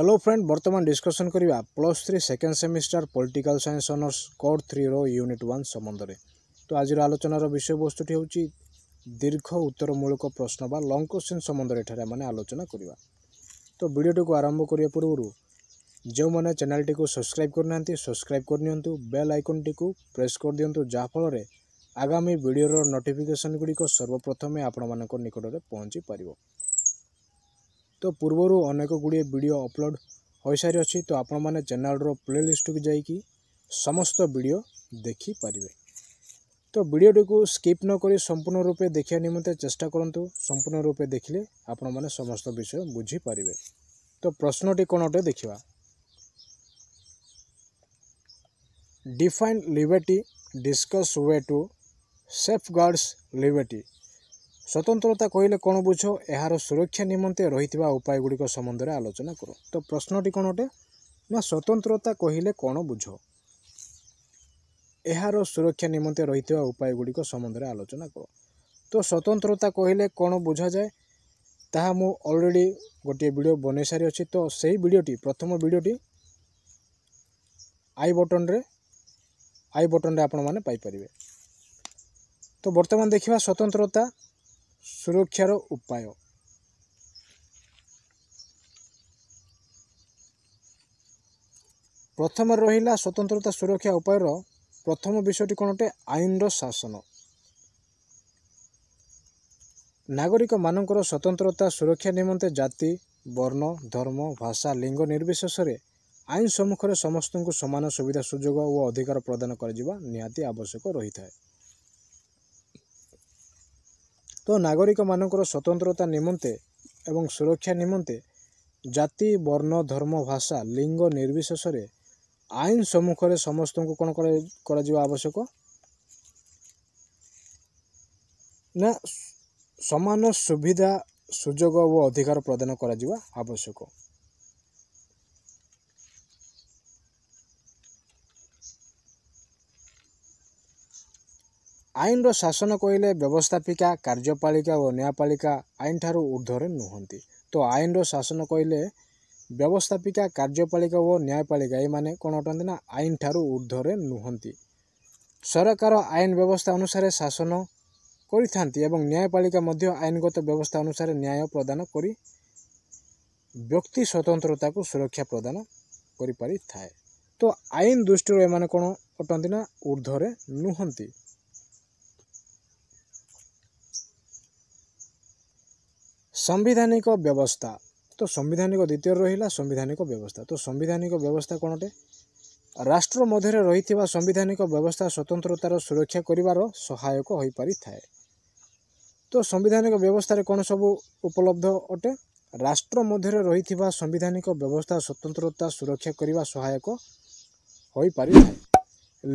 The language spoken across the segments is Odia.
ହ୍ୟାଲୋ ଫ୍ରେଣ୍ଡ ବର୍ତ୍ତମାନ ଡିସ୍କସନ୍ କରିବା plus three second semester political science honours core ଥ୍ରୀର ୟୁନିଟ୍ ୱାନ୍ ସମ୍ବନ୍ଧରେ ତ ଆଜିର ଆଲୋଚନାର ବିଷୟବସ୍ତୁଟି ହେଉଛି ଦୀର୍ଘ ଉତ୍ତରମୂଳକ ପ୍ରଶ୍ନ ବା ଲଙ୍ଗ କ୍ୱେଶ୍ଚିନ୍ ସମ୍ବନ୍ଧରେ ଏଠାରେ ଆମେ ଆଲୋଚନା କରିବା ତ ଭିଡ଼ିଓଟିକୁ ଆରମ୍ଭ କରିବା ପୂର୍ବରୁ ଯେଉଁମାନେ ଚ୍ୟାନେଲ୍ଟିକୁ ସବସ୍କ୍ରାଇବ୍ କରିନାହାନ୍ତି ସବସ୍କ୍ରାଇବ୍ କରିନିଅନ୍ତୁ ବେଲ୍ ଆଇକନ୍ଟିକୁ ପ୍ରେସ୍ କରିଦିଅନ୍ତୁ ଯାହାଫଳରେ ଆଗାମୀ ଭିଡ଼ିଓର ନୋଟିଫିକେସନ୍ ଗୁଡ଼ିକ ସର୍ବପ୍ରଥମେ ଆପଣମାନଙ୍କ ନିକଟରେ ପହଞ୍ଚିପାରିବ ତ ପୂର୍ବରୁ ଅନେକ ଗୁଡ଼ିଏ ଭିଡ଼ିଓ ଅପଲୋଡ଼ ହୋଇସାରିଅଛି ତ ଆପଣମାନେ ଚ୍ୟାନେଲ୍ର ପ୍ଲେ ଲିଷ୍ଟକୁ ଯାଇକି ସମସ୍ତ ଭିଡ଼ିଓ ଦେଖିପାରିବେ ତ ଭିଡ଼ିଓଟିକୁ ସ୍କିପ୍ ନ କରି ସମ୍ପୂର୍ଣ୍ଣ ରୂପେ ଦେଖିବା ନିମନ୍ତେ ଚେଷ୍ଟା କରନ୍ତୁ ସମ୍ପୂର୍ଣ୍ଣ ରୂପେ ଦେଖିଲେ ଆପଣମାନେ ସମସ୍ତ ବିଷୟ ବୁଝିପାରିବେ ତ ପ୍ରଶ୍ନଟି କ'ଣ ଅଟେ ଦେଖିବା define liberty discuss way to safeguards liberty ସ୍ୱତନ୍ତ୍ରତା କହିଲେ କ'ଣ ବୁଝ ଏହାର ସୁରକ୍ଷା ନିମନ୍ତେ ରହିଥିବା ଉପାୟଗୁଡ଼ିକ ସମ୍ବନ୍ଧରେ ଆଲୋଚନା କର ତ ପ୍ରଶ୍ନଟି କ'ଣ ଅଟେ ନା ସ୍ୱତନ୍ତ୍ରତା କହିଲେ କ'ଣ ବୁଝ ଏହାର ସୁରକ୍ଷା ନିମନ୍ତେ ରହିଥିବା ଉପାୟଗୁଡ଼ିକ ସମ୍ବନ୍ଧରେ ଆଲୋଚନା କର ତ ସ୍ୱତନ୍ତ୍ରତା କହିଲେ କ'ଣ ବୁଝାଯାଏ ତାହା ମୁଁ ଅଲରେଡ଼ି ଗୋଟିଏ ଭିଡ଼ିଓ ବନେଇ ସାରିଅଛି ତ ସେହି ଭିଡ଼ିଓଟି ପ୍ରଥମ ଭିଡ଼ିଓଟି ଆଇ ବଟନ୍ରେ ଆଇ ବଟନ୍ରେ ଆପଣମାନେ ପାଇପାରିବେ ତ ବର୍ତ୍ତମାନ ଦେଖିବା ସ୍ୱତନ୍ତ୍ରତା ସୁରକ୍ଷାର ଉପାୟ ପ୍ରଥମ ରହିଲା ସ୍ୱତନ୍ତ୍ରତା ସୁରକ୍ଷା ଉପାୟର ପ୍ରଥମ ବିଷୟଟି କ'ଣ ଅଟେ ଆଇନର ଶାସନ ନାଗରିକମାନଙ୍କର ସ୍ୱତନ୍ତ୍ରତା ସୁରକ୍ଷା ନିମନ୍ତେ ଜାତି ବର୍ଣ୍ଣ ଧର୍ମ ଭାଷା ଲିଙ୍ଗ ନିର୍ବିଶେଷରେ ଆଇନ ସମ୍ମୁଖରେ ସମସ୍ତଙ୍କୁ ସମାନ ସୁବିଧା ସୁଯୋଗ ଓ ଅଧିକାର ପ୍ରଦାନ କରାଯିବା ନିହାତି ଆବଶ୍ୟକ ରହିଥାଏ ନାଗରିକମାନଙ୍କର ସ୍ୱତନ୍ତ୍ରତା ନିମନ୍ତେ ଏବଂ ସୁରକ୍ଷା ନିମନ୍ତେ ଜାତି ବର୍ଣ୍ଣ ଧର୍ମ ଭାଷା ଲିଙ୍ଗ ନିର୍ବିଶେଷରେ ଆଇନ ସମ୍ମୁଖରେ ସମସ୍ତଙ୍କୁ କ'ଣ କରାଯିବା ଆବଶ୍ୟକ ନା ସମାନ ସୁବିଧା ସୁଯୋଗ ଓ ଅଧିକାର ପ୍ରଦାନ କରାଯିବା ଆବଶ୍ୟକ ଆଇନର ଶାସନ କହିଲେ ବ୍ୟବସ୍ଥାପିକା କାର୍ଯ୍ୟପାଳିକା ଓ ନ୍ୟାୟପାଳିକା ଆଇନଠାରୁ ଉର୍ଦ୍ଧ୍ୱରେ ନୁହନ୍ତି ତ ଆଇନର ଶାସନ କହିଲେ ବ୍ୟବସ୍ଥାପିକା କାର୍ଯ୍ୟପାଳିକା ଓ ନ୍ୟାୟପାଳିକା ଏମାନେ କ'ଣ ଅଟନ୍ତି ନା ଆଇନଠାରୁ ଉର୍ଦ୍ଧ୍ୱରେ ନୁହନ୍ତି ସରକାର ଆଇନ ବ୍ୟବସ୍ଥା ଅନୁସାରେ ଶାସନ କରିଥାନ୍ତି ଏବଂ ନ୍ୟାୟପାଳିକା ମଧ୍ୟ ଆଇନଗତ ବ୍ୟବସ୍ଥା ଅନୁସାରେ ନ୍ୟାୟ ପ୍ରଦାନ କରି ବ୍ୟକ୍ତି ସ୍ୱତନ୍ତ୍ରତାକୁ ସୁରକ୍ଷା ପ୍ରଦାନ କରିପାରିଥାଏ ତ ଆଇନ ଦୃଷ୍ଟିରୁ ଏମାନେ କ'ଣ ଅଟନ୍ତି ନା ଉର୍ଦ୍ଧ୍ୱରେ ନୁହନ୍ତି ସାମ୍ବିଧାନିକ ବ୍ୟବସ୍ଥା ତ ସାମ୍ବିଧାନିକ ଦ୍ୱିତୀୟରେ ରହିଲା ସାମ୍ବିଧାନିକ ବ୍ୟବସ୍ଥା ତ ସାମ୍ବିଧାନିକ ବ୍ୟବସ୍ଥା କ'ଣ ଅଟେ ରାଷ୍ଟ୍ର ମଧ୍ୟରେ ରହିଥିବା ସାମ୍ବିଧାନିକ ବ୍ୟବସ୍ଥା ସ୍ୱତନ୍ତ୍ରତାର ସୁରକ୍ଷା କରିବାର ସହାୟକ ହୋଇପାରିଥାଏ ତ ସାମ୍ବିଧାନିକ ବ୍ୟବସ୍ଥାରେ କ'ଣ ସବୁ ଉପଲବ୍ଧ ଅଟେ ରାଷ୍ଟ୍ର ମଧ୍ୟରେ ରହିଥିବା ସାମ୍ବିଧାନିକ ବ୍ୟବସ୍ଥା ସ୍ୱତନ୍ତ୍ରତା ସୁରକ୍ଷା କରିବା ସହାୟକ ହୋଇପାରିଥାଏ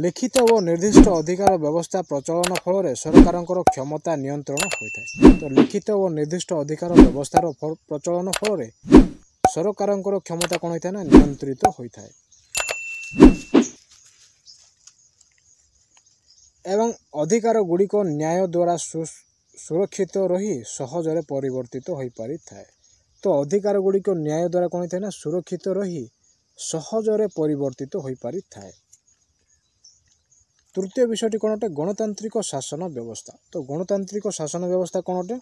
লিখিত ও ନିର୍ଦ୍ଦିଷ୍ଟ ଅଧିକାର ବ୍ୟବସ୍ଥା ପ୍ରଚଳନ ଫଳରେ ସରକାରଙ୍କର କ୍ଷମତା ନିୟନ୍ତ୍ରଣ ହୋଇଥାଏ ତ ଲିଖିତ ଓ ନିର୍ଦ୍ଦିଷ୍ଟ ଅଧିକାର ବ୍ୟବସ୍ଥାର ପ୍ରଚଳନ ଫଳରେ ସରକାରଙ୍କର କ୍ଷମତା କ'ଣ ହୋଇଥାଏ ନା ନିୟନ୍ତ୍ରିତ ହୋଇଥାଏ ଏବଂ ଅଧିକାର ଗୁଡ଼ିକ ନ୍ୟାୟ ଦ୍ୱାରା ସୁରକ୍ଷିତ ରହି ସହଜରେ ପରିବର୍ତ୍ତିତ ହୋଇପାରିଥାଏ ତ ଅଧିକାର ଗୁଡ଼ିକ ନ୍ୟାୟ ଦ୍ୱାରା କ'ଣ ହୋଇଥାଏ ନା ସୁରକ୍ଷିତ ରହି ସହଜରେ ପରିବର୍ତ୍ତିତ ହୋଇପାରିଥାଏ ତୃତୀୟ ବିଷୟଟି କ'ଣ ଅଟେ ଗଣତାନ୍ତ୍ରିକ ଶାସନ ବ୍ୟବସ୍ଥା ତ ଗଣତାନ୍ତ୍ରିକ ଶାସନ ବ୍ୟବସ୍ଥା କ'ଣ ଅଟେ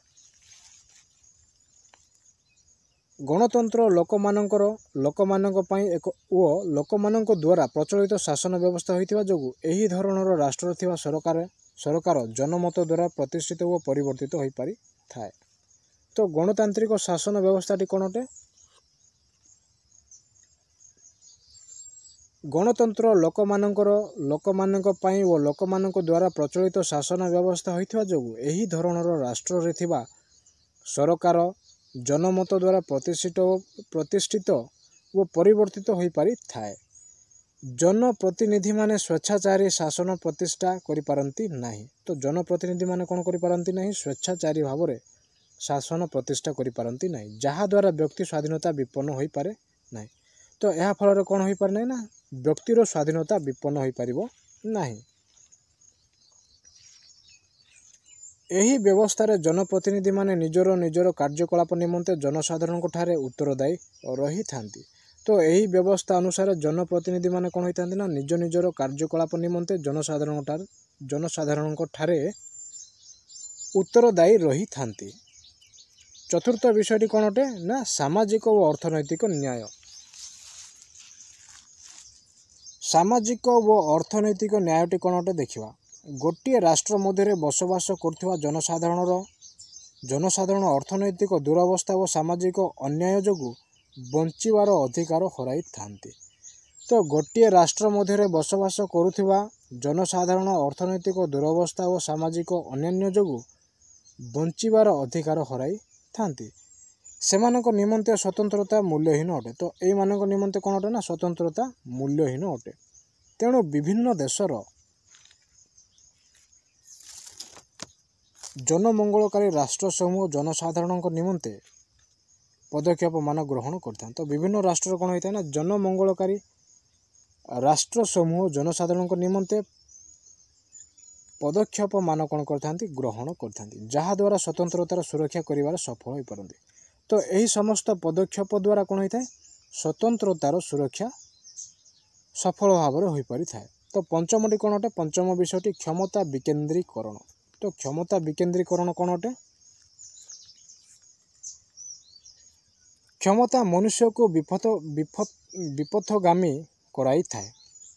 ଗଣତନ୍ତ୍ର ଲୋକମାନଙ୍କର ଲୋକମାନଙ୍କ ପାଇଁ ଏକ ଓ ଲୋକମାନଙ୍କ ଦ୍ୱାରା ପ୍ରଚଳିତ ଶାସନ ବ୍ୟବସ୍ଥା ହୋଇଥିବା ଯୋଗୁଁ ଏହି ଧରଣର ରାଷ୍ଟ୍ରରେ ଥିବା ସରକାର ସରକାର ଜନମତ ଦ୍ୱାରା ପ୍ରତିଷ୍ଠିତ ଓ ପରିବର୍ତ୍ତିତ ହୋଇପାରିଥାଏ ତ ଗଣତାନ୍ତ୍ରିକ ଶାସନ ବ୍ୟବସ୍ଥାଟି କ'ଣ ଅଟେ ଗଣତନ୍ତ୍ର ଲୋକମାନଙ୍କର ଲୋକମାନଙ୍କ ପାଇଁ ଓ ଲୋକମାନଙ୍କ ଦ୍ୱାରା ପ୍ରଚଳିତ ଶାସନ ବ୍ୟବସ୍ଥା ହୋଇଥିବା ଯୋଗୁଁ ଏହି ଧରଣର ରାଷ୍ଟ୍ରରେ ଥିବା ସରକାର ଜନମତ ଦ୍ୱାରା ପ୍ରତିଷ୍ଠିତ ପ୍ରତିଷ୍ଠିତ ଓ ପରିବର୍ତ୍ତିତ ହୋଇପାରିଥାଏ ଜନପ୍ରତିନିଧିମାନେ ସ୍ୱେଚ୍ଛାଚାରୀ ଶାସନ ପ୍ରତିଷ୍ଠା କରିପାରନ୍ତି ନାହିଁ ତ ଜନପ୍ରତିନିଧିମାନେ କ'ଣ କରିପାରନ୍ତି ନାହିଁ ସ୍ୱେଚ୍ଛାଚାରୀ ଭାବରେ ଶାସନ ପ୍ରତିଷ୍ଠା କରିପାରନ୍ତି ନାହିଁ ଯାହାଦ୍ୱାରା ବ୍ୟକ୍ତି ସ୍ୱାଧୀନତା ବିପନ୍ନ ହୋଇପାରେ ନାହିଁ ତ ଏହା ଫଳରେ କ'ଣ ହୋଇପାରେ ନାହିଁ ନା ବ୍ୟକ୍ତିର ସ୍ୱାଧୀନତା ବିପନ୍ନ ହୋଇପାରିବ ନାହିଁ ଏହି ବ୍ୟବସ୍ଥାରେ ଜନପ୍ରତିନିଧିମାନେ ନିଜର ନିଜର କାର୍ଯ୍ୟକଳାପ ନିମନ୍ତେ ଜନସାଧାରଣଙ୍କଠାରେ ଉତ୍ତରଦାୟୀ ରହିଥାନ୍ତି ତ ଏହି ବ୍ୟବସ୍ଥା ଅନୁସାରେ ଜନପ୍ରତିନିଧିମାନେ କ'ଣ ହୋଇଥାନ୍ତି ନା ନିଜ ନିଜର କାର୍ଯ୍ୟକଳାପ ନିମନ୍ତେ ଜନସାଧାରଣଙ୍କଠାରେ ଜନସାଧାରଣଙ୍କଠାରେ ଉତ୍ତରଦାୟୀ ରହିଥାନ୍ତି ଚତୁର୍ଥ ବିଷୟଟି କ'ଣ ଅଟେ ନା ସାମାଜିକ ଓ ଅର୍ଥନୈତିକ ନ୍ୟାୟ ସାମାଜିକ ଓ ଅର୍ଥନୈତିକ ନ୍ୟାୟଟି କ'ଣ ଅଟେ ଦେଖିବା ଗୋଟିଏ ରାଷ୍ଟ୍ର ମଧ୍ୟରେ ବସବାସ କରୁଥିବା ଜନସାଧାରଣର ଜନସାଧାରଣ ଅର୍ଥନୈତିକ ଦୁରାବସ୍ଥା ଓ ସାମାଜିକ ଅନ୍ୟାୟ ଯୋଗୁଁ ବଞ୍ଚିବାର ଅଧିକାର ହରାଇଥାନ୍ତି ତ ଗୋଟିଏ ରାଷ୍ଟ୍ର ମଧ୍ୟରେ ବସବାସ କରୁଥିବା ଜନସାଧାରଣ ଅର୍ଥନୈତିକ ଦୁରବସ୍ଥା ଓ ସାମାଜିକ ଅନ୍ୟାନ୍ୟ ଯୋଗୁଁ ବଞ୍ଚିବାର ଅଧିକାର ହରାଇଥାନ୍ତି ସେମାନଙ୍କ ନିମନ୍ତେ ସ୍ୱତନ୍ତ୍ରତା ମୂଲ୍ୟହୀନ ଅଟେ ତ ଏଇମାନଙ୍କ ନିମନ୍ତେ କ'ଣ ଅଟେ ନା ସ୍ୱତନ୍ତ୍ରତା ମୂଲ୍ୟହୀନ ଅଟେ ତେଣୁ ବିଭିନ୍ନ ଦେଶର ଜନମଙ୍ଗଳକାରୀ ରାଷ୍ଟ୍ର ସମୂହ ଜନସାଧାରଣଙ୍କ ନିମନ୍ତେ ପଦକ୍ଷେପମାନ ଗ୍ରହଣ କରିଥାନ୍ତି ତ ବିଭିନ୍ନ ରାଷ୍ଟ୍ର କ'ଣ ହୋଇଥାଏ ନା ଜନମଙ୍ଗଳକାରୀ ରାଷ୍ଟ୍ର ସମୂହ ଜନସାଧାରଣଙ୍କ ନିମନ୍ତେ ପଦକ୍ଷେପମାନ କ'ଣ କରିଥାନ୍ତି ଗ୍ରହଣ କରିଥାନ୍ତି ଯାହାଦ୍ୱାରା ସ୍ୱତନ୍ତ୍ରତାର ସୁରକ୍ଷା କରିବାରେ ସଫଳ ହୋଇପାରନ୍ତି ତ ଏହି ସମସ୍ତ ପଦକ୍ଷେପ ଦ୍ୱାରା କ'ଣ ହୋଇଥାଏ ସ୍ୱତନ୍ତ୍ରତାର ସୁରକ୍ଷା ସଫଳ ଭାବରେ ହୋଇପାରିଥାଏ ତ ପଞ୍ଚମଟି କ'ଣ ଅଟେ ପଞ୍ଚମ ବିଷୟଟି କ୍ଷମତା ବିକେନ୍ଦ୍ରୀକରଣ ତ କ୍ଷମତା ବିକେନ୍ଦ୍ରୀକରଣ କ'ଣ ଅଟେ କ୍ଷମତା ମନୁଷ୍ୟକୁ ବିପଥ ବିପଥଗାମୀ କରାଇଥାଏ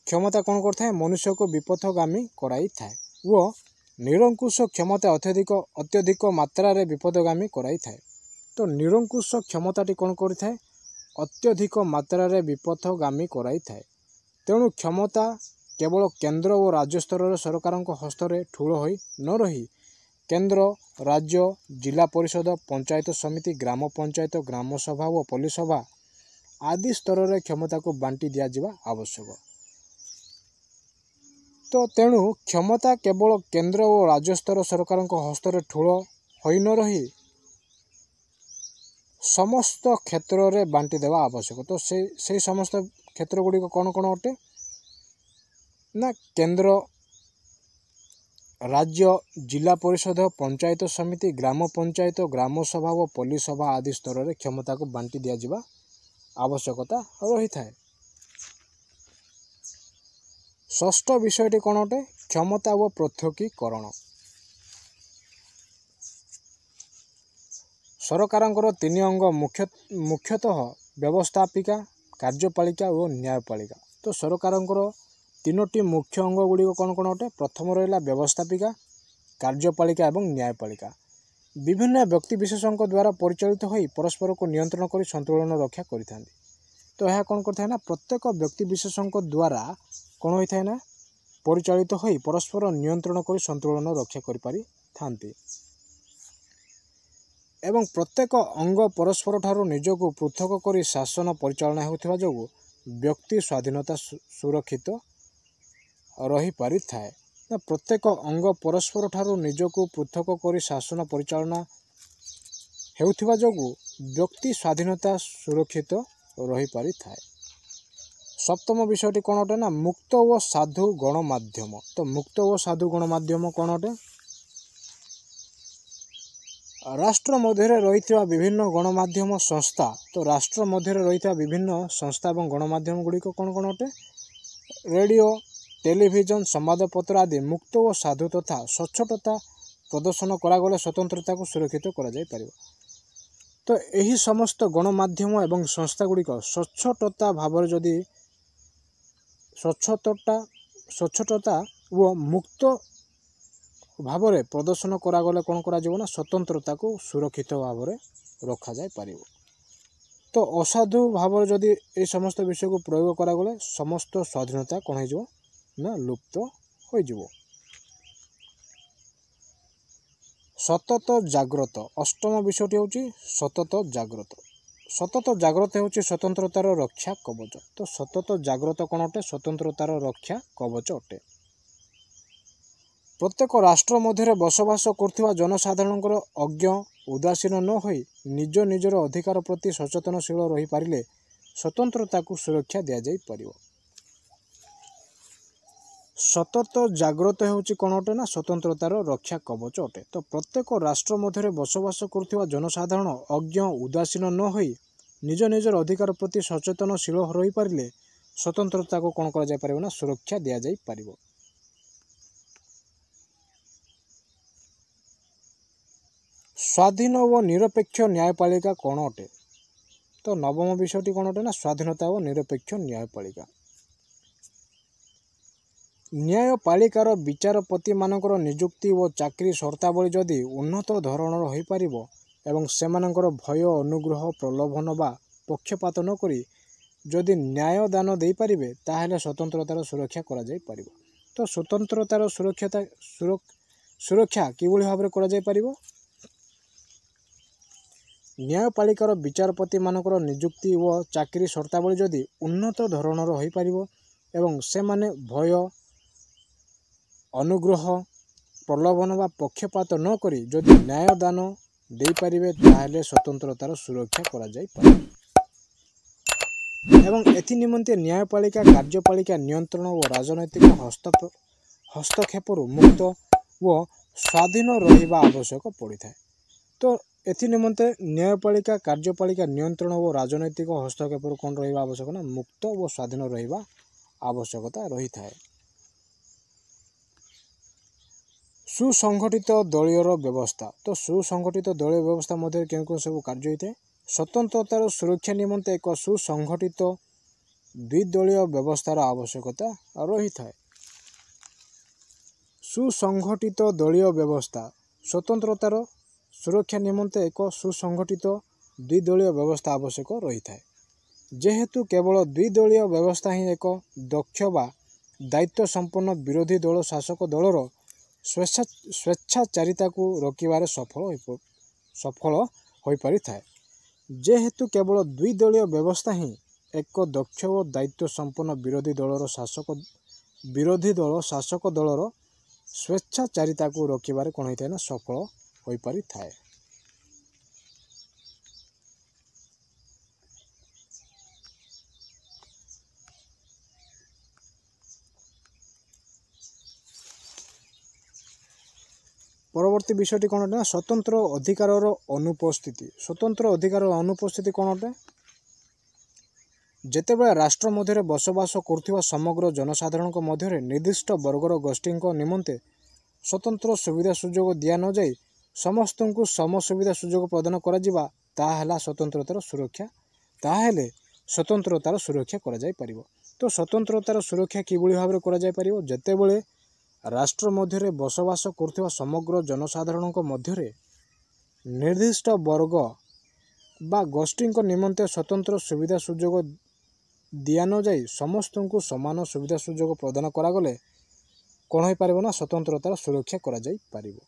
କ୍ଷମତା କ'ଣ କରିଥାଏ ମନୁଷ୍ୟକୁ ବିପଥଗାମୀ କରାଇଥାଏ ଓ ନିରଙ୍କୁଶ କ୍ଷମତା ଅତ୍ୟଧିକ ଅତ୍ୟଧିକ ମାତ୍ରାରେ ବିପଦଗାମୀ କରାଇଥାଏ ତ ନିରଙ୍କୁଶ କ୍ଷମତାଟି କ'ଣ କରିଥାଏ ଅତ୍ୟଧିକ ମାତ୍ରାରେ ବିପଥଗାମୀ କରାଇଥାଏ ତେଣୁ କ୍ଷମତା କେବଳ କେନ୍ଦ୍ର ଓ ରାଜ୍ୟସ୍ତରର ସରକାରଙ୍କ ହସ୍ତରେ ଠୁଳ ହୋଇ ନ ରହି କେନ୍ଦ୍ର ରାଜ୍ୟ ଜିଲ୍ଲା ପରିଷଦ ପଞ୍ଚାୟତ ସମିତି ଗ୍ରାମ ପଞ୍ଚାୟତ ଗ୍ରାମସଭା ଓ ପଲିସଭା ଆଦି ସ୍ତରରେ କ୍ଷମତାକୁ ବାଣ୍ଟି ଦିଆଯିବା ଆବଶ୍ୟକ ତ ତେଣୁ କ୍ଷମତା କେବଳ କେନ୍ଦ୍ର ଓ ରାଜ୍ୟସ୍ତର ସରକାରଙ୍କ ହସ୍ତରେ ଠୁଳ ହୋଇ ନ ରହି ସମସ୍ତ କ୍ଷେତ୍ରରେ ବାଣ୍ଟି ଦେବା ଆବଶ୍ୟକ ତ ସେ ସେଇ ସମସ୍ତ କ୍ଷେତ୍ର ଗୁଡ଼ିକ କ'ଣ କ'ଣ ଅଟେ ନା କେନ୍ଦ୍ର ରାଜ୍ୟ ଜିଲ୍ଲା ପରିଷଦ ପଞ୍ଚାୟତ ସମିତି ଗ୍ରାମ ପଞ୍ଚାୟତ ଗ୍ରାମସଭା ଓ ସଭା ଆଦି ସ୍ତରରେ କ୍ଷମତାକୁ ବାଣ୍ଟି ଦିଆଯିବା ଆବଶ୍ୟକତା ରହିଥାଏ ଷଷ୍ଠ ବିଷୟଟି କ'ଣ ଅଟେ କ୍ଷମତା ଓ ପୃଥକୀକରଣ ସରକାରଙ୍କର ତିନି ଅଙ୍ଗ ମୁଖ୍ୟ ମୁଖ୍ୟତଃ ବ୍ୟବସ୍ଥାପିକା କାର୍ଯ୍ୟପାଳିକା ଓ ନ୍ୟାୟପାଳିକା ତ ସରକାରଙ୍କର ତିନୋଟି ମୁଖ୍ୟ ଅଙ୍ଗ ଗୁଡ଼ିକ କ'ଣ କ'ଣ ଅଟେ ପ୍ରଥମ ରହିଲା ବ୍ୟବସ୍ଥାପିକା କାର୍ଯ୍ୟପାଳିକା ଏବଂ ନ୍ୟାୟପାଳିକା ବିଭିନ୍ନ ବ୍ୟକ୍ତିବିଶେଷଙ୍କ ଦ୍ୱାରା ପରିଚାଳିତ ହୋଇ ପରସ୍ପରକୁ ନିୟନ୍ତ୍ରଣ କରି ସନ୍ତୁଳନ ରକ୍ଷା କରିଥାନ୍ତି ତ ଏହା କ'ଣ କରିଥାଏ ନା ପ୍ରତ୍ୟେକ ବ୍ୟକ୍ତିବିଶେଷଙ୍କ ଦ୍ୱାରା କ'ଣ ହୋଇଥାଏ ନା ପରିଚାଳିତ ହୋଇ ପରସ୍ପର ନିୟନ୍ତ୍ରଣ କରି ସନ୍ତୁଳନ ରକ୍ଷା କରିପାରିଥାନ୍ତି ଏବଂ ପ୍ରତ୍ୟେକ ଅଙ୍ଗ ପରସ୍ପରଠାରୁ ନିଜକୁ ପୃଥକ କରି ଶାସନ ପରିଚାଳନା ହେଉଥିବା ଯୋଗୁଁ ବ୍ୟକ୍ତି ସ୍ୱାଧୀନତା ସୁରକ୍ଷିତ ରହିପାରିଥାଏ ପ୍ରତ୍ୟେକ ଅଙ୍ଗ ପରସ୍ପରଠାରୁ ନିଜକୁ ପୃଥକ କରି ଶାସନ ପରିଚାଳନା ହେଉଥିବା ଯୋଗୁଁ ବ୍ୟକ୍ତି ସ୍ୱାଧୀନତା ସୁରକ୍ଷିତ ରହିପାରିଥାଏ ସପ୍ତମ ବିଷୟଟି କ'ଣ ଅଟେ ନା ମୁକ୍ତ ଓ ସାଧୁ ଗଣମାଧ୍ୟମ ତ ମୁକ୍ତ ଓ ସାଧୁ ଗଣମାଧ୍ୟମ କ'ଣ ଅଟେ ରାଷ୍ଟ୍ର ମଧ୍ୟରେ ରହିଥିବା ବିଭିନ୍ନ ଗଣମାଧ୍ୟମ ସଂସ୍ଥା ତ ରାଷ୍ଟ୍ର ମଧ୍ୟରେ ରହିଥିବା ବିଭିନ୍ନ ସଂସ୍ଥା ଏବଂ ଗଣମାଧ୍ୟମ ଗୁଡ଼ିକ କ'ଣ କ'ଣ ଅଟେ ରେଡ଼ିଓ ଟେଲିଭିଜନ ସମ୍ବାଦପତ୍ର ଆଦି ମୁକ୍ତ ଓ ସାଧୁ ତଥା ସ୍ୱଚ୍ଛତା ପ୍ରଦର୍ଶନ କରାଗଲେ ସ୍ୱତନ୍ତ୍ରତାକୁ ସୁରକ୍ଷିତ କରାଯାଇପାରିବ ତ ଏହି ସମସ୍ତ ଗଣମାଧ୍ୟମ ଏବଂ ସଂସ୍ଥାଗୁଡ଼ିକ ସ୍ୱଚ୍ଛତା ଭାବରେ ଯଦି ସ୍ୱଚ୍ଛତା ସ୍ୱଚ୍ଛତା ଓ ମୁକ୍ତ ଭାବରେ ପ୍ରଦର୍ଶନ କରାଗଲେ କ'ଣ କରାଯିବ ନା ସ୍ୱତନ୍ତ୍ରତାକୁ ସୁରକ୍ଷିତ ଭାବରେ ରଖାଯାଇପାରିବ ତ ଅସାଧୁ ଭାବରେ ଯଦି ଏଇ ସମସ୍ତ ବିଷୟକୁ ପ୍ରୟୋଗ କରାଗଲେ ସମସ୍ତ ସ୍ୱାଧୀନତା କ'ଣ ହେଇଯିବ ନା ଲୁପ୍ତ ହୋଇଯିବ ସତତ ଜାଗ୍ରତ ଅଷ୍ଟମ ବିଷୟଟି ହେଉଛି ସତତ ଜାଗ୍ରତ ସତତ ଜାଗ୍ରତ ହେଉଛି ସ୍ୱତନ୍ତ୍ରତାର ରକ୍ଷା କବଚ ତ ସତତ ଜାଗ୍ରତ କ'ଣ ଅଟେ ସ୍ୱତନ୍ତ୍ରତାର ରକ୍ଷା କବଚ ଅଟେ ପ୍ରତ୍ୟେକ ରାଷ୍ଟ୍ର ମଧ୍ୟରେ ବସବାସ କରୁଥିବା ଜନସାଧାରଣଙ୍କର ଅଜ୍ଞ ଉଦାସୀନ ନ ହୋଇ ନିଜ ନିଜର ଅଧିକାର ପ୍ରତି ସଚେତନଶୀଳ ରହିପାରିଲେ ସ୍ୱତନ୍ତ୍ରତାକୁ ସୁରକ୍ଷା ଦିଆଯାଇପାରିବ ସତର୍କ ଜାଗ୍ରତ ହେଉଛି କ'ଣ ଅଟେ ନା ସ୍ୱତନ୍ତ୍ରତାର ରକ୍ଷା କବଚ ଅଟେ ତ ପ୍ରତ୍ୟେକ ରାଷ୍ଟ୍ର ମଧ୍ୟରେ ବସବାସ କରୁଥିବା ଜନସାଧାରଣ ଅଜ୍ଞ ଉଦାସୀନ ନ ହୋଇ ନିଜ ନିଜର ଅଧିକାର ପ୍ରତି ସଚେତନଶୀଳ ରହିପାରିଲେ ସ୍ୱତନ୍ତ୍ରତାକୁ କ'ଣ କରାଯାଇପାରିବ ନା ସୁରକ୍ଷା ଦିଆଯାଇପାରିବ স্বাধীন ଓ ନିରପେକ୍ଷ ନ୍ୟାୟପାଳିକା କ'ଣ ଅଟେ ତ ନବମ ବିଷୟଟି କ'ଣ ଅଟେ ନା স্বাধীনতা ଓ ନିରପେକ୍ଷ ନ୍ୟାୟପାଳିକା ନ୍ୟାୟପାଳିକାର ବିଚାରପତିମାନଙ୍କର ନିଯୁକ୍ତି ଓ ଚାକିରି ସର୍ତ୍ତାବଳୀ ଯଦି ଉନ୍ନତ ଧରଣର ହୋଇପାରିବ ଏବଂ ସେମାନଙ୍କର ଭୟ ଅନୁଗ୍ରହ ପ୍ରଲୋଭନ ବା ପକ୍ଷପାତ ନ କରି ଯଦି ଦାନ ଦେଇପାରିବେ ତାହେଲେ ସ୍ୱତନ୍ତ୍ରତାର ସୁରକ୍ଷା କରାଯାଇପାରିବ ତ ସ୍ୱତନ୍ତ୍ରତାର ସୁରକ୍ଷତା ସୁରକ୍ଷା କିଭଳି ଭାବରେ କରାଯାଇପାରିବ ନ୍ୟାୟପାଳିକାର ବିଚାରପତିମାନଙ୍କର ନିଯୁକ୍ତି ଓ ଚାକିରି ସର୍ତ୍ତାବଳୀ ଯଦି ଉନ୍ନତ ଧରଣର ହୋଇପାରିବ ଏବଂ ସେମାନେ ଭୟ ଅନୁଗ୍ରହ ପ୍ରଲୋଭନ ବା ପକ୍ଷପାତ ନକରି ଯଦି ନ୍ୟାୟଦାନ ଦେଇପାରିବେ ତାହେଲେ ସ୍ୱତନ୍ତ୍ରତାର ସୁରକ୍ଷା କରାଯାଇପାରିବ ଏବଂ ଏଥି ନିମନ୍ତେ ନ୍ୟାୟପାଳିକା କାର୍ଯ୍ୟପାଳିକା ନିୟନ୍ତ୍ରଣ ଓ ରାଜନୈତିକ ହସ୍ତ ହସ୍ତକ୍ଷେପରୁ ମୁକ୍ତ ଓ ସ୍ୱାଧୀନ ରହିବା ଆବଶ୍ୟକ ପଡ଼ିଥାଏ ତ ଏଥି ନିମନ୍ତେ ନ୍ୟାୟପାଳିକା କାର୍ଯ୍ୟପାଳିକା ନିୟନ୍ତ୍ରଣ ଓ ରାଜନୈତିକ ହସ୍ତକ୍ଷେପରୁ କ'ଣ ରହିବା ଆବଶ୍ୟକ ନା ମୁକ୍ତ ଓ ସ୍ୱାଧୀନ ରହିବା ଆବଶ୍ୟକତା ରହିଥାଏ ସୁସଂଗଠିତ ଦଳୀୟର ବ୍ୟବସ୍ଥା ତ ସୁସଂଗଠିତ ଦଳୀୟ ବ୍ୟବସ୍ଥା ମଧ୍ୟରେ କେଉଁ କେଉଁ ସବୁ କାର୍ଯ୍ୟ ହୋଇଥାଏ ସ୍ୱତନ୍ତ୍ରତାର ସୁରକ୍ଷା ନିମନ୍ତେ ଏକ ସୁସଂଗଠିତ ଦ୍ୱିଦଳୀୟ ବ୍ୟବସ୍ଥାର ଆବଶ୍ୟକତା ରହିଥାଏ ସୁସଂଗଠିତ ଦଳୀୟ ବ୍ୟବସ୍ଥା ସ୍ୱତନ୍ତ୍ରତାର ସୁରକ୍ଷା ନିମନ୍ତେ ଏକ ସୁସଂଗଠିତ ଦୁଇ ଦଳୀୟ ବ୍ୟବସ୍ଥା ଆବଶ୍ୟକ ରହିଥାଏ ଯେହେତୁ କେବଳ ଦୁଇ ଦଳୀୟ ବ୍ୟବସ୍ଥା ହିଁ ଏକ ଦକ୍ଷ ବା ଦାୟିତ୍ୱ ସମ୍ପନ୍ନ ବିରୋଧୀ ଦଳ ଶାସକ ଦଳର ସ୍ୱେଚ୍ଛା ସ୍ୱେଚ୍ଛାଚାରିତାକୁ ରୋକିବାରେ ସଫଳ ସଫଳ ହୋଇପାରିଥାଏ ଯେହେତୁ କେବଳ ଦୁଇ ଦଳୀୟ ବ୍ୟବସ୍ଥା ହିଁ ଏକ ଦକ୍ଷ ଓ ଦାୟିତ୍ୱ ସମ୍ପନ୍ନ ବିରୋଧୀ ଦଳର ଶାସକ ବିରୋଧୀ ଦଳ ଶାସକ ଦଳର ସ୍ୱେଚ୍ଛାଚାରିତାକୁ ରୋକିବାରେ କ'ଣ ହୋଇଥାଏ ନା ସଫଳ ହୋଇପାରିଥାଏ ପରବର୍ତ୍ତୀ ବିଷୟଟି କ'ଣ ଅଟେ ସ୍ୱତନ୍ତ୍ର ଅଧିକାରର ଅନୁପସ୍ଥିତି ସ୍ୱତନ୍ତ୍ର ଅଧିକାରର ଅନୁପସ୍ଥିତି କ'ଣ ଅଟେ ଯେତେବେଳେ ରାଷ୍ଟ୍ର ମଧ୍ୟରେ ବସବାସ କରୁଥିବା ସମଗ୍ର ଜନସାଧାରଣଙ୍କ ମଧ୍ୟରେ ନିର୍ଦ୍ଦିଷ୍ଟ ବର୍ଗର ଗୋଷ୍ଠୀଙ୍କ ନିମନ୍ତେ ସ୍ୱତନ୍ତ୍ର ସୁବିଧା ସୁଯୋଗ ଦିଆ ନଯାଇ ସମସ୍ତଙ୍କୁ ସମ ସୁବିଧା ସୁଯୋଗ ପ୍ରଦାନ କରାଯିବା ତାହା ହେଲା ସ୍ୱତନ୍ତ୍ରତାର ସୁରକ୍ଷା ତାହେଲେ ସ୍ୱତନ୍ତ୍ରତାର ସୁରକ୍ଷା କରାଯାଇପାରିବ ତ ସ୍ୱତନ୍ତ୍ରତାର ସୁରକ୍ଷା କିଭଳି ଭାବରେ କରାଯାଇପାରିବ ଯେତେବେଳେ ରାଷ୍ଟ୍ର ମଧ୍ୟରେ ବସବାସ କରୁଥିବା ସମଗ୍ର ଜନସାଧାରଣଙ୍କ ମଧ୍ୟରେ ନିର୍ଦ୍ଦିଷ୍ଟ ବର୍ଗ ବା ଗୋଷ୍ଠୀଙ୍କ ନିମନ୍ତେ ସ୍ୱତନ୍ତ୍ର ସୁବିଧା ସୁଯୋଗ ଦିଆନଯାଇ ସମସ୍ତଙ୍କୁ ସମାନ ସୁବିଧା ସୁଯୋଗ ପ୍ରଦାନ କରାଗଲେ କ'ଣ ହୋଇପାରିବ ନା ସ୍ୱତନ୍ତ୍ରତାର ସୁରକ୍ଷା କରାଯାଇପାରିବ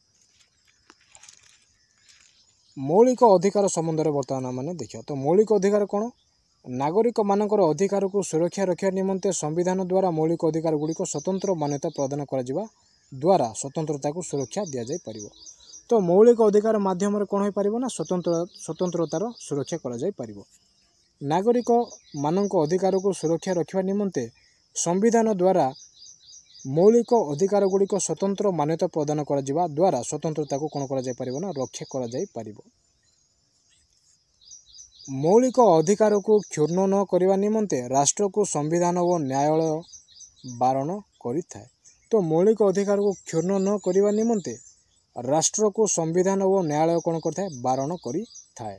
ମୌଳିକ ଅଧିକାର ସମ୍ବନ୍ଧରେ ବର୍ତ୍ତମାନ ଆମେ ଦେଖିବା ତ ମୌଳିକ ଅଧିକାର କ'ଣ ନାଗରିକମାନଙ୍କର ଅଧିକାରକୁ ସୁରକ୍ଷା ରଖିବା ନିମନ୍ତେ ସମ୍ବିଧାନ ଦ୍ୱାରା ମୌଳିକ ଅଧିକାର ଗୁଡ଼ିକ ସ୍ୱତନ୍ତ୍ର ମାନ୍ୟତା ପ୍ରଦାନ କରାଯିବା ଦ୍ୱାରା ସ୍ୱତନ୍ତ୍ରତାକୁ ସୁରକ୍ଷା ଦିଆଯାଇପାରିବ ତ ମୌଳିକ ଅଧିକାର ମାଧ୍ୟମରେ କ'ଣ ହୋଇପାରିବ ନା ସ୍ୱତନ୍ତ୍ର ସ୍ୱତନ୍ତ୍ରତାର ସୁରକ୍ଷା କରାଯାଇପାରିବ ନାଗରିକମାନଙ୍କ ଅଧିକାରକୁ ସୁରକ୍ଷା ରଖିବା ନିମନ୍ତେ ସମ୍ବିଧାନ ଦ୍ୱାରା ମୌଳିକ ଅଧିକାର ଗୁଡ଼ିକ ସ୍ୱତନ୍ତ୍ର ମାନ୍ୟତା ପ୍ରଦାନ କରାଯିବା ଦ୍ୱାରା ସ୍ୱତନ୍ତ୍ରତାକୁ କ'ଣ କରାଯାଇପାରିବ ନା ରକ୍ଷା କରାଯାଇପାରିବ ମୌଳିକ ଅଧିକାରକୁ କ୍ଷୁର୍ଣ୍ଣ ନ କରିବା ନିମନ୍ତେ ରାଷ୍ଟ୍ରକୁ ସମ୍ବିଧାନ ଓ ନ୍ୟାୟାଳୟ ବାରଣ କରିଥାଏ ତ ମୌଳିକ ଅଧିକାରକୁ କ୍ଷୁର୍ଣ୍ଣ ନ କରିବା ନିମନ୍ତେ ରାଷ୍ଟ୍ରକୁ ସମ୍ବିଧାନ ଓ ନ୍ୟାୟାଳୟ କ'ଣ କରିଥାଏ ବାରଣ କରିଥାଏ